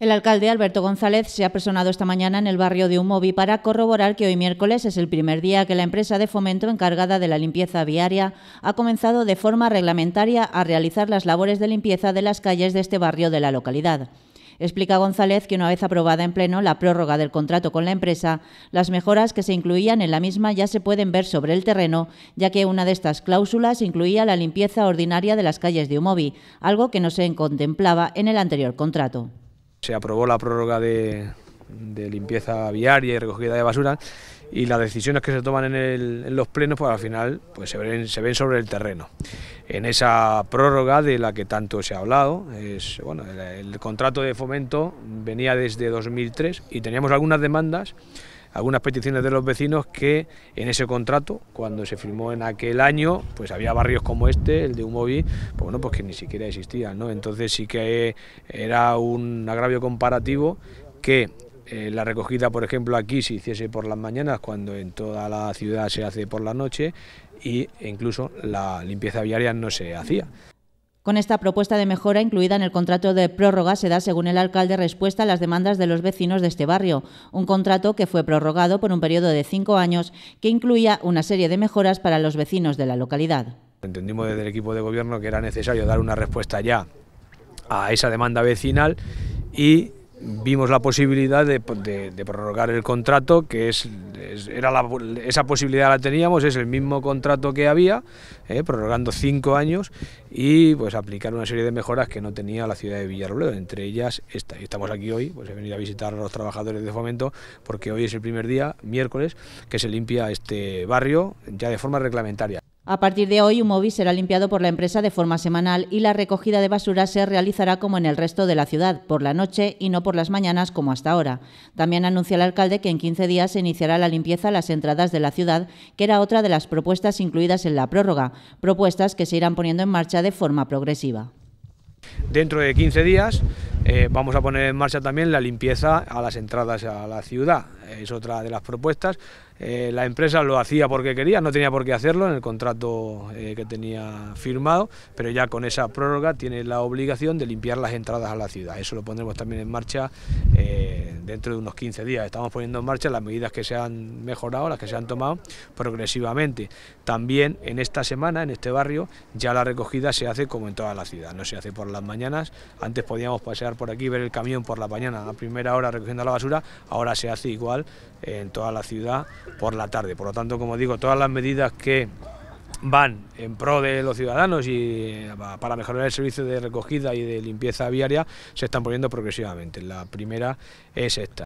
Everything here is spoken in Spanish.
El alcalde Alberto González se ha personado esta mañana en el barrio de Humovi para corroborar que hoy miércoles es el primer día que la empresa de fomento encargada de la limpieza viaria ha comenzado de forma reglamentaria a realizar las labores de limpieza de las calles de este barrio de la localidad. Explica González que una vez aprobada en pleno la prórroga del contrato con la empresa, las mejoras que se incluían en la misma ya se pueden ver sobre el terreno, ya que una de estas cláusulas incluía la limpieza ordinaria de las calles de Humovi, algo que no se contemplaba en el anterior contrato. Se aprobó la prórroga de, limpieza viaria y recogida de basura y las decisiones que se toman en, los plenos pues al final pues se ven, se ven, sobre el terreno. En esa prórroga de la que tanto se ha hablado, es, bueno, el contrato de fomento venía desde 2003 y teníamos algunas demandas algunas peticiones de los vecinos que en ese contrato, cuando se firmó en aquel año, pues había barrios como este, el de Humovi, pues bueno, pues que ni siquiera existían, Entonces sí que era un agravio comparativo que eh, la recogida, por ejemplo, aquí se hiciese por las mañanas, cuando en toda la ciudad se hace por la noche, e incluso la limpieza viaria no se hacía. Con esta propuesta de mejora incluida en el contrato de prórroga se da, según el alcalde, respuesta a las demandas de los vecinos de este barrio, un contrato que fue prorrogado por un periodo de cinco años que incluía una serie de mejoras para los vecinos de la localidad. Entendimos desde el equipo de gobierno que era necesario dar una respuesta ya a esa demanda vecinal y vimos la posibilidad de, prorrogar el contrato, que es, era esa posibilidad la teníamos, es el mismo contrato que había, eh, prorrogando cinco años y pues aplicar una serie de mejoras que no tenía la ciudad de Villarrobledo, entre ellas esta. estamos aquí hoy, pues he venido a visitar a los trabajadores de Fomento porque hoy es el primer día, miércoles, que se limpia este barrio ya de forma reglamentaria. A partir de hoy, un móvil será limpiado por la empresa de forma semanal y la recogida de basura se realizará como en el resto de la ciudad, por la noche y no por las mañanas como hasta ahora. También anuncia el alcalde que en 15 días se iniciará la limpieza a las entradas de la ciudad, que era otra de las propuestas incluidas en la prórroga, propuestas que se irán poniendo en marcha de forma progresiva. Dentro de 15 días eh, vamos a poner en marcha también la limpieza a las entradas a la ciudad. Es otra de las propuestas eh, la empresa lo hacía porque quería, no tenía por qué hacerlo en el contrato eh, que tenía firmado, pero ya con esa prórroga tiene la obligación de limpiar las entradas a la ciudad. Eso lo pondremos también en marcha eh, dentro de unos 15 días. Estamos poniendo en marcha las medidas que se han mejorado, las que se han tomado progresivamente. También en esta semana, en este barrio, ya la recogida se hace como en toda la ciudad, no se hace por las mañanas. Antes podíamos pasear por aquí, ver el camión por la mañana a primera hora recogiendo la basura, ahora se hace igual en toda la ciudad por la tarde. Por lo tanto, como digo, todas las medidas que van en pro de los ciudadanos y eh, para mejorar el servicio de recogida y de limpieza viaria se están poniendo progresivamente. La primera es esta.